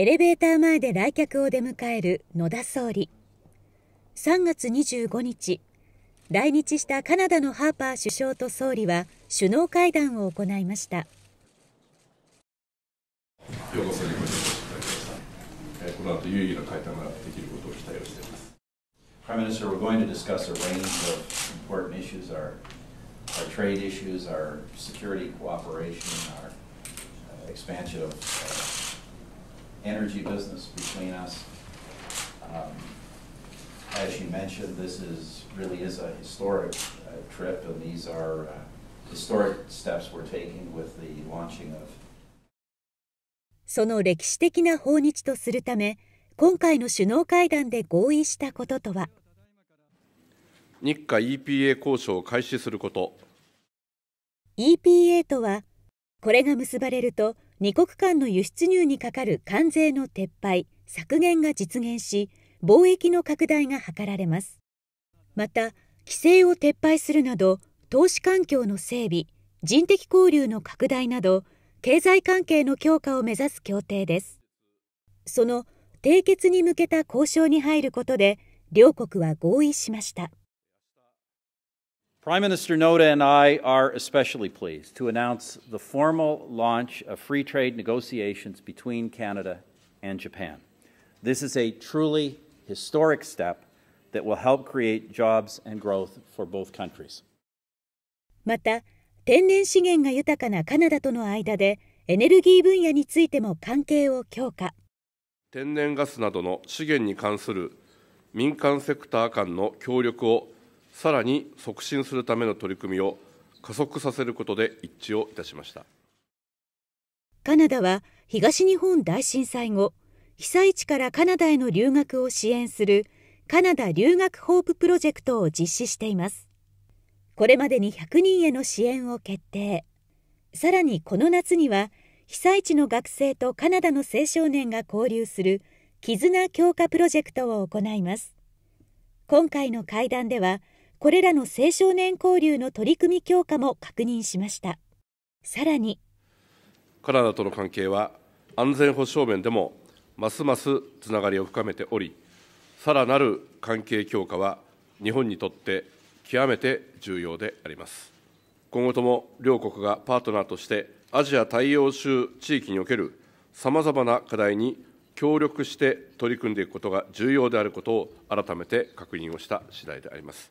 エレベーター前で来客を出迎える野田総理3月25日来日したカナダのハーパー首相と総理は首脳会談を行いましたようこそにご来場この後有意義な会談ができることを期待をしています Prime Minister, we're going to discuss a range of important issues our, our trade issues, our security cooperation, our uh, expansion of uh, energy business between us. Um, as you mentioned, this is really is a historic uh, trip, and these are uh, historic steps we're taking with the launching of. その歴史的な訪日とするため、今回の首脳会談で合意したこととは。日韓 EPA 交渉を開始すること。EPA とは、これが結ばれると。2国間の輸出入にかかる関税の撤廃削減が実現し貿易の拡大が図られますまた規制を撤廃するなど投資環境の整備人的交流の拡大など経済関係の強化を目指す協定ですその締結に向けた交渉に入ることで両国は合意しました Prime Minister Noda and I are especially pleased to announce the formal launch of free trade negotiations between Canada and Japan. This is a truly historic step that will help create jobs and growth for both countries. また、天然資源が豊かなカナダとの間でエネルギー分野についても関係を強化。天然ガスなどの資源に関する民間セクター間の協力をさらに促進するための取り組みを加速させることで一致をいたしましたカナダは東日本大震災後被災地からカナダへの留学を支援するカナダ留学ホーププロジェクトを実施していますこれまでに100人への支援を決定さらにこの夏には被災地の学生とカナダの青少年が交流する絆強化プロジェクトを行います今回の会談ではこれらの青少年交流の取り組み強化も確認しましたさらにカナダとの関係は安全保障面でもますますつながりを深めておりさらなる関係強化は日本にとって極めて重要であります今後とも両国がパートナーとしてアジア大洋州地域におけるさまざまな課題に協力して取り組んでいくことが重要であることを改めて確認をした次第であります。